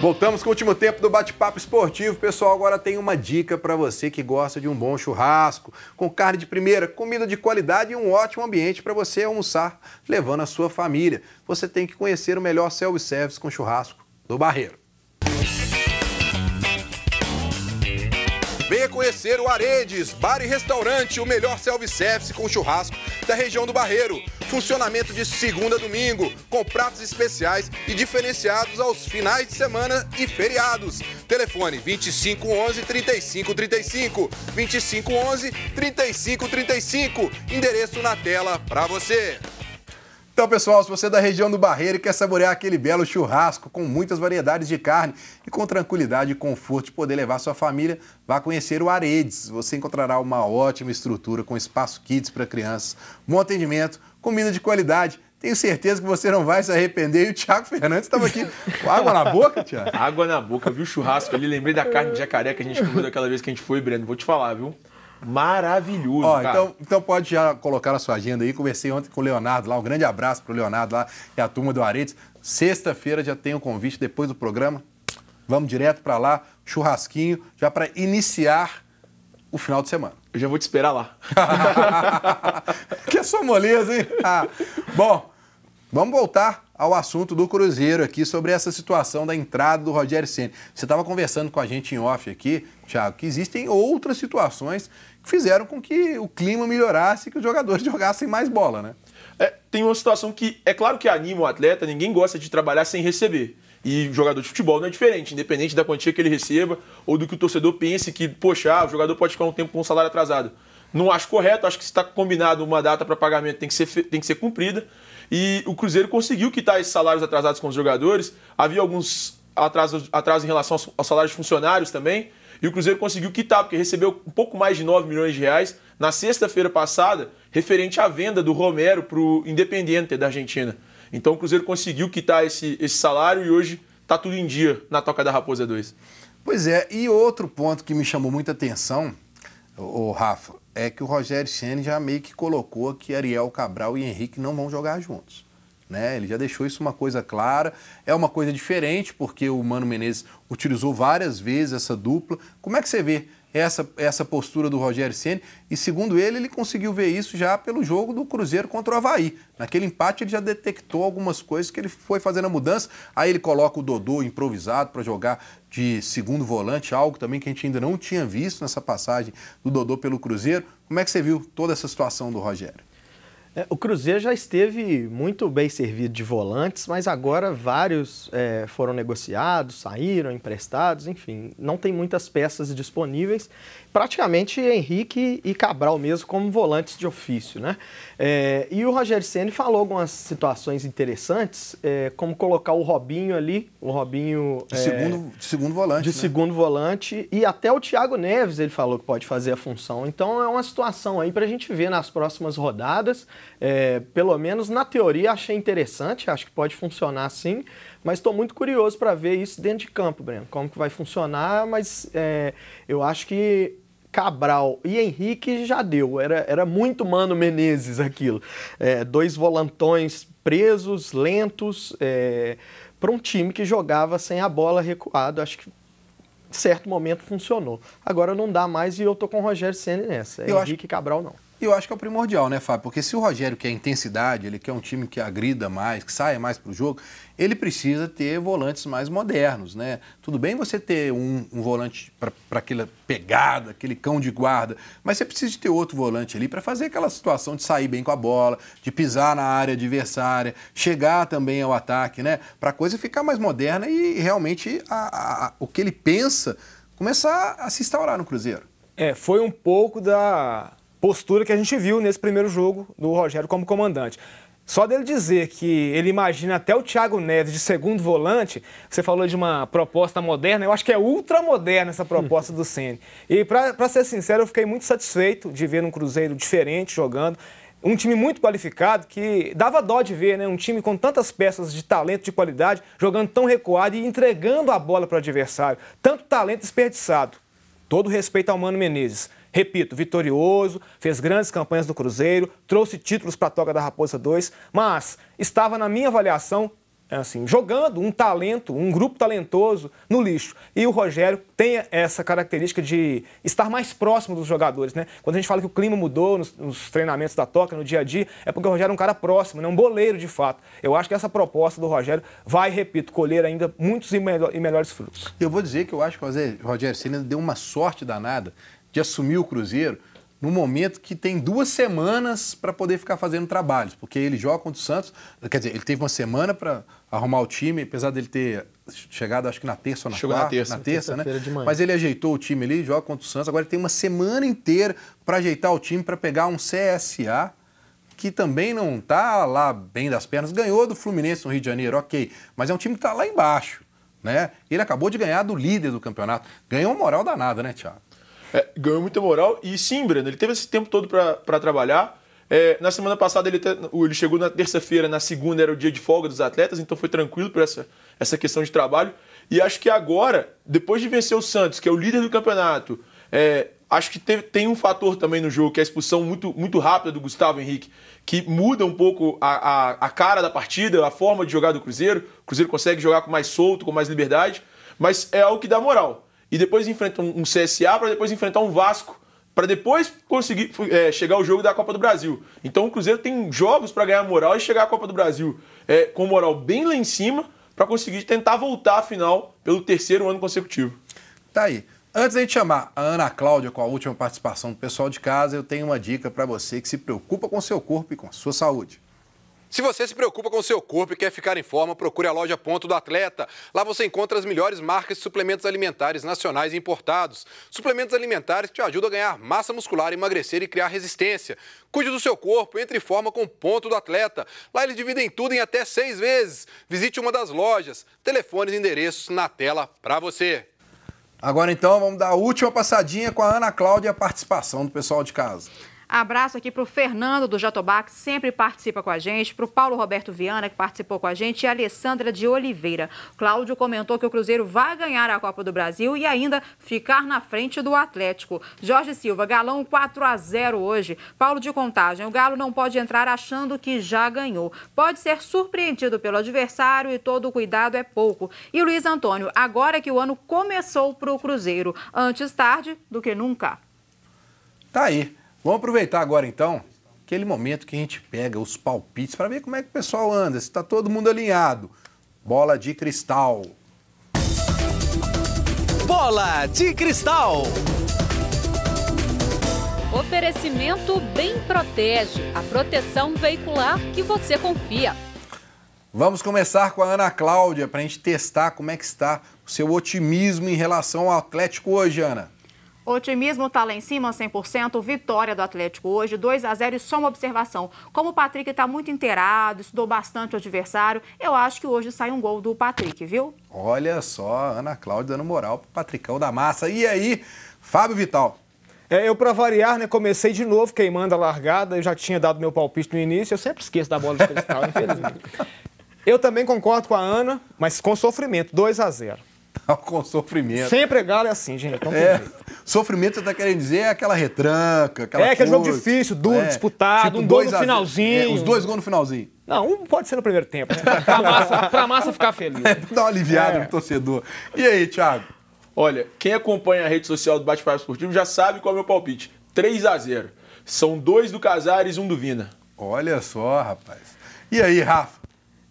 Voltamos com o último tempo do bate-papo esportivo. Pessoal, agora tem uma dica para você que gosta de um bom churrasco, com carne de primeira, comida de qualidade e um ótimo ambiente para você almoçar levando a sua família. Você tem que conhecer o melhor self-service com churrasco do Barreiro. Venha conhecer o Aredes, bar e restaurante, o melhor self-service com churrasco da região do Barreiro. Funcionamento de segunda a domingo, com pratos especiais e diferenciados aos finais de semana e feriados. Telefone 2511 3535, 2511 3535, endereço na tela para você. Então, pessoal, se você é da região do Barreiro e quer saborear aquele belo churrasco com muitas variedades de carne e com tranquilidade e conforto de poder levar sua família, vá conhecer o Aredes. Você encontrará uma ótima estrutura com espaço kids para crianças, bom atendimento, comida de qualidade. Tenho certeza que você não vai se arrepender. E o Thiago Fernandes estava aqui com água na boca, Thiago. Água na boca, viu o churrasco ali. Lembrei da carne de jacaré que a gente comeu daquela vez que a gente foi, Breno. Vou te falar, viu? maravilhoso. Ó, então, então pode já colocar na sua agenda aí. Conversei ontem com o Leonardo lá. Um grande abraço para o Leonardo lá e é a turma do Aretes. Sexta-feira já tem o convite depois do programa. Vamos direto para lá, churrasquinho, já para iniciar o final de semana. Eu já vou te esperar lá. que é só moleza, hein? Ah, bom, vamos voltar ao assunto do Cruzeiro aqui, sobre essa situação da entrada do Rogério Senna. Você estava conversando com a gente em off aqui, Thiago, que existem outras situações que fizeram com que o clima melhorasse e que os jogadores jogassem mais bola, né? É, tem uma situação que, é claro que anima o atleta, ninguém gosta de trabalhar sem receber. E jogador de futebol não é diferente, independente da quantia que ele receba ou do que o torcedor pense que, poxa, ah, o jogador pode ficar um tempo com um salário atrasado. Não acho correto, acho que se está combinado uma data para pagamento tem que, ser, tem que ser cumprida. E o Cruzeiro conseguiu quitar esses salários atrasados com os jogadores. Havia alguns atrasos, atrasos em relação aos salários de funcionários também. E o Cruzeiro conseguiu quitar, porque recebeu um pouco mais de 9 milhões de reais na sexta-feira passada, referente à venda do Romero para o Independiente da Argentina. Então o Cruzeiro conseguiu quitar esse, esse salário e hoje está tudo em dia na Toca da Raposa 2. Pois é, e outro ponto que me chamou muita atenção o Rafa, é que o Rogério Ceni já meio que colocou que Ariel Cabral e Henrique não vão jogar juntos. Né? Ele já deixou isso uma coisa clara. É uma coisa diferente, porque o Mano Menezes utilizou várias vezes essa dupla. Como é que você vê essa, essa postura do Rogério Ceni e segundo ele, ele conseguiu ver isso já pelo jogo do Cruzeiro contra o Havaí. Naquele empate ele já detectou algumas coisas que ele foi fazendo a mudança, aí ele coloca o Dodô improvisado para jogar de segundo volante, algo também que a gente ainda não tinha visto nessa passagem do Dodô pelo Cruzeiro. Como é que você viu toda essa situação do Rogério? É, o Cruzeiro já esteve muito bem servido de volantes, mas agora vários é, foram negociados, saíram, emprestados, enfim, não tem muitas peças disponíveis praticamente Henrique e Cabral mesmo como volantes de ofício, né? É, e o Roger Ceni falou algumas situações interessantes, é, como colocar o Robinho ali, o Robinho de é, segundo, de segundo volante, de né? segundo volante e até o Thiago Neves ele falou que pode fazer a função. Então é uma situação aí para a gente ver nas próximas rodadas. É, pelo menos na teoria achei interessante, acho que pode funcionar sim mas estou muito curioso para ver isso dentro de campo, Breno, como que vai funcionar, mas é, eu acho que Cabral e Henrique já deu, era, era muito Mano Menezes aquilo. É, dois volantões presos, lentos, é, para um time que jogava sem a bola recuado, acho que certo momento funcionou. Agora não dá mais e eu tô com o Rogério Senna nessa. Eu Henrique acho... Cabral não. E eu acho que é o primordial, né, Fábio? Porque se o Rogério quer intensidade, ele quer um time que agrida mais, que saia mais para o jogo, ele precisa ter volantes mais modernos, né? Tudo bem você ter um, um volante para aquela pegada, aquele cão de guarda, mas você precisa de ter outro volante ali para fazer aquela situação de sair bem com a bola, de pisar na área adversária, chegar também ao ataque, né? Para a coisa ficar mais moderna e realmente a, a, a, o que ele pensa começar a se instaurar no Cruzeiro. É, foi um pouco da postura que a gente viu nesse primeiro jogo do Rogério como comandante. Só dele dizer que ele imagina até o Thiago Neves de segundo volante, você falou de uma proposta moderna, eu acho que é ultra moderna essa proposta do Ceni. E para ser sincero, eu fiquei muito satisfeito de ver um Cruzeiro diferente jogando. Um time muito qualificado que dava dó de ver, né? Um time com tantas peças de talento, de qualidade, jogando tão recuado e entregando a bola para o adversário. Tanto talento desperdiçado. Todo respeito ao Mano Menezes. Repito, vitorioso, fez grandes campanhas no Cruzeiro, trouxe títulos para a toga da Raposa 2, mas estava, na minha avaliação, é assim, jogando um talento, um grupo talentoso no lixo. E o Rogério tem essa característica de estar mais próximo dos jogadores, né? Quando a gente fala que o clima mudou nos, nos treinamentos da Toca, no dia a dia, é porque o Rogério é um cara próximo, né? um boleiro de fato. Eu acho que essa proposta do Rogério vai, repito, colher ainda muitos e, melhor, e melhores frutos. Eu vou dizer que eu acho que o Rogério Senna deu uma sorte danada que assumiu o Cruzeiro no momento que tem duas semanas para poder ficar fazendo trabalhos, porque ele joga contra o Santos, quer dizer, ele teve uma semana para arrumar o time, apesar dele ter chegado acho que na terça ou na Chegou quarta, na terça, na terça, na terça né? Mas ele ajeitou o time ali, joga contra o Santos, agora ele tem uma semana inteira para ajeitar o time para pegar um CSA que também não tá lá bem das pernas, ganhou do Fluminense no Rio de Janeiro, OK, mas é um time que tá lá embaixo, né? Ele acabou de ganhar do líder do campeonato, ganhou uma moral danada, né, Thiago? É, ganhou muita moral. E sim, Breno, ele teve esse tempo todo para trabalhar. É, na semana passada, ele, ele chegou na terça-feira, na segunda era o dia de folga dos atletas, então foi tranquilo para essa, essa questão de trabalho. E acho que agora, depois de vencer o Santos, que é o líder do campeonato, é, acho que teve, tem um fator também no jogo, que é a expulsão muito, muito rápida do Gustavo Henrique, que muda um pouco a, a, a, cara da partida, a forma de jogar do Cruzeiro. O Cruzeiro consegue jogar com mais solto, com mais liberdade, mas é algo que dá moral e depois enfrenta um CSA para depois enfrentar um Vasco para depois conseguir é, chegar ao jogo da Copa do Brasil. Então o Cruzeiro tem jogos para ganhar moral e chegar à Copa do Brasil é, com moral bem lá em cima para conseguir tentar voltar à final pelo terceiro ano consecutivo. Tá aí. Antes da gente chamar a Ana Cláudia com a última participação do pessoal de casa, eu tenho uma dica para você que se preocupa com seu corpo e com a sua saúde. Se você se preocupa com seu corpo e quer ficar em forma, procure a loja Ponto do Atleta. Lá você encontra as melhores marcas de suplementos alimentares nacionais e importados. Suplementos alimentares que te ajudam a ganhar massa muscular, emagrecer e criar resistência. Cuide do seu corpo, entre em forma com Ponto do Atleta. Lá eles dividem tudo em até seis vezes. Visite uma das lojas. Telefones e endereços na tela para você. Agora então, vamos dar a última passadinha com a Ana Cláudia, a participação do pessoal de casa. Abraço aqui para o Fernando do Jatobá, que sempre participa com a gente, para o Paulo Roberto Viana, que participou com a gente, e a Alessandra de Oliveira. Cláudio comentou que o Cruzeiro vai ganhar a Copa do Brasil e ainda ficar na frente do Atlético. Jorge Silva, galão 4 a 0 hoje. Paulo de Contagem, o Galo não pode entrar achando que já ganhou. Pode ser surpreendido pelo adversário e todo o cuidado é pouco. E Luiz Antônio, agora que o ano começou para o Cruzeiro, antes tarde do que nunca. Tá aí. Vamos aproveitar agora então aquele momento que a gente pega os palpites para ver como é que o pessoal anda, se está todo mundo alinhado. Bola de cristal. Bola de cristal. Oferecimento Bem Protege, a proteção veicular que você confia. Vamos começar com a Ana Cláudia para a gente testar como é que está o seu otimismo em relação ao Atlético hoje, Ana. Otimismo está lá em cima, 100%. Vitória do Atlético hoje, 2 a 0 E só uma observação: como o Patrick está muito inteirado, estudou bastante o adversário, eu acho que hoje sai um gol do Patrick, viu? Olha só, Ana Cláudia dando moral pro Patricão da Massa. E aí, Fábio Vital? É, eu, para variar, né, comecei de novo queimando a largada. Eu já tinha dado meu palpite no início. Eu sempre esqueço da bola de cristal, infelizmente. Eu também concordo com a Ana, mas com sofrimento, 2 a 0 com sofrimento. é galo é assim, gente. então é. Sofrimento, você está querendo dizer, é aquela retranca, aquela É, aquele jogo difícil, duro, é. disputado, tipo, um gol no a... finalzinho. É, os dois gols no finalzinho. Não, um pode ser no primeiro tempo. Né? pra, massa, massa ficar feliz. É, dá uma aliviada é. no torcedor. E aí, Thiago? Olha, quem acompanha a rede social do Bate-Papo Esportivo já sabe qual é o meu palpite. 3 a 0 São dois do Casares e um do Vina. Olha só, rapaz. E aí, Rafa?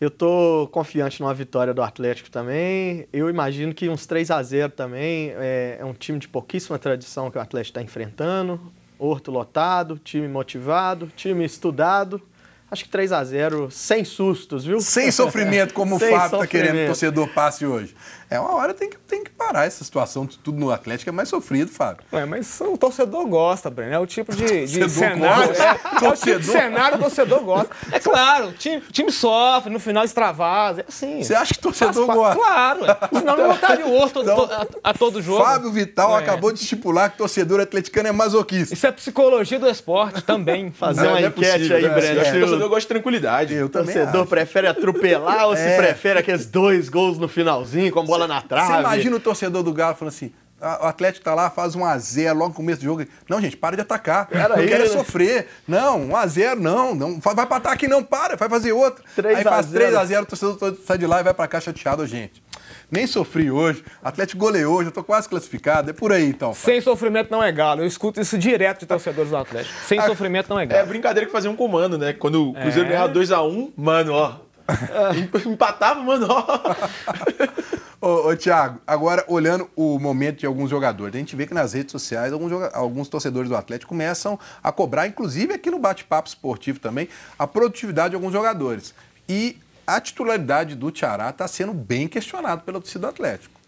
Eu tô confiante numa vitória do Atlético também. Eu imagino que uns 3 a 0 também. É, é um time de pouquíssima tradição que o Atlético está enfrentando. Horto lotado, time motivado, time estudado. Acho que 3 a 0 sem sustos, viu? Sem sofrimento, como sem o Fábio está querendo que o torcedor passe hoje. É uma hora tem que, tem que parar essa situação, tudo no Atlético é mais sofrido, Fábio. Ué, mas o torcedor gosta, Breno. É o tipo de, de cenário. Gosta. É, torcedor. é o tipo de cenário o torcedor gosta. É claro, o time, time sofre, no final extravasa. É assim. Você acha que o torcedor faz, gosta? Claro, é. senão não botaria o osso então, a, a, todo jogo. Fábio Vital é. acabou de estipular que o torcedor atleticano é masoquista. Isso é psicologia do esporte também. Fazer não, uma não é enquete possível, aí, é Breno torcedor gosta de tranquilidade. Eu também. torcedor acho. prefere atropelar ou se é. prefere aqueles dois gols no finalzinho, com a bola cê, na trave? Você imagina o torcedor do Galo falando assim: o Atlético tá lá, faz um a zero logo no começo do jogo. Não, gente, para de atacar. Era quero né? sofrer. Não, um a zero não, não. Vai para ataque não, para, vai fazer outro. 3 aí faz 3 a 0 o torcedor sai de lá e vai para cá chateado, gente. Nem sofri hoje. Atlético goleou hoje, eu tô quase classificado. É por aí, então. Sem sofrimento não é galo. Eu escuto isso direto de torcedores do Atlético. Sem a... Ah, sofrimento não é galo. É brincadeira que fazia um comando, né? Quando o é. Cruzeiro é... ganhava 2x1, um, mano, ó. Empatava, mano, ó. Ô, ô Thiago, agora olhando o momento de alguns jogadores, a gente vê que nas redes sociais alguns, alguns torcedores do Atlético começam a cobrar, inclusive aqui no bate-papo esportivo também, a produtividade de alguns jogadores. E a titularidade do Tiará está sendo bem questionado pela torcida do Atlético.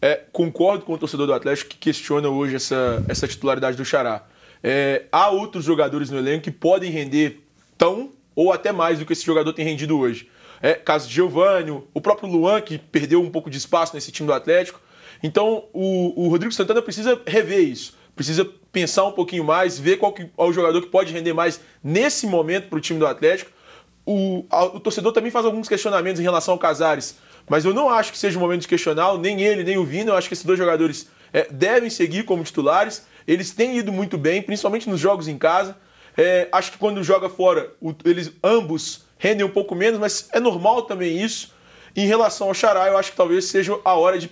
É, concordo com o torcedor do Atlético que questiona hoje essa, essa titularidade do Xará. É, há outros jogadores no elenco que podem render tão ou até mais do que esse jogador tem rendido hoje. É, caso de Giovanni, o próprio Luan, que perdeu um pouco de espaço nesse time do Atlético. Então, o, o Rodrigo Santana precisa rever isso precisa pensar um pouquinho mais, ver qual que é o jogador que pode render mais nesse momento para o time do Atlético, o, a, o torcedor também faz alguns questionamentos em relação ao Casares, mas eu não acho que seja o momento de questionar, nem ele, nem o Vina. Eu acho que esses dois jogadores é, devem seguir como titulares. Eles têm ido muito bem, principalmente nos jogos em casa. É, acho que quando joga fora, o, eles ambos rendem um pouco menos, mas é normal também isso. Em relação ao Xará, eu acho que talvez seja a hora de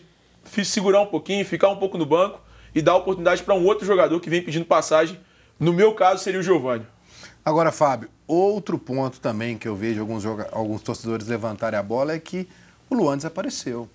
segurar um pouquinho, ficar um pouco no banco e dar oportunidade para um outro jogador que vem pedindo passagem. No meu caso, seria o Giovanni. Agora, Fábio, outro ponto também que eu vejo alguns, alguns torcedores levantarem a bola é que o Luan desapareceu.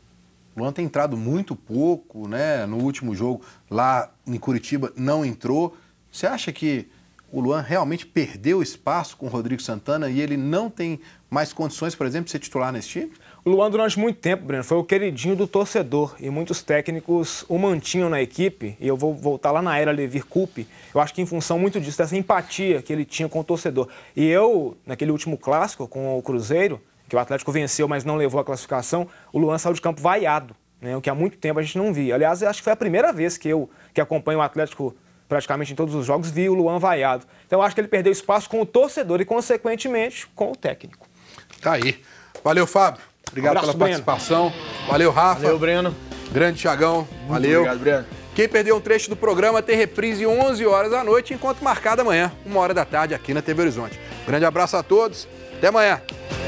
O Luan tem entrado muito pouco, né? No último jogo lá em Curitiba não entrou. Você acha que o Luan realmente perdeu espaço com o Rodrigo Santana e ele não tem mais condições, por exemplo, de ser titular nesse time? O Luan, durante muito tempo, Breno, foi o queridinho do torcedor e muitos técnicos o mantinham na equipe. E eu vou voltar lá na era Levir Coupe. Eu acho que em função muito disso, dessa empatia que ele tinha com o torcedor. E eu, naquele último clássico com o Cruzeiro, que o Atlético venceu, mas não levou a classificação, o Luan saiu de campo vaiado, né? o que há muito tempo a gente não via. Aliás, eu acho que foi a primeira vez que eu que acompanho o Atlético praticamente em todos os jogos, viu o Luan vaiado. Então acho que ele perdeu espaço com o torcedor e, consequentemente, com o técnico. Tá aí. Valeu, Fábio. Obrigado um abraço, pela Breno. participação. Valeu, Rafa. Valeu, Breno. Grande Thiagão. Valeu. Obrigado, Breno. Quem perdeu um trecho do programa tem reprise 11 horas da noite, enquanto marcada amanhã, 1 hora da tarde, aqui na TV Horizonte. Grande abraço a todos. Até amanhã.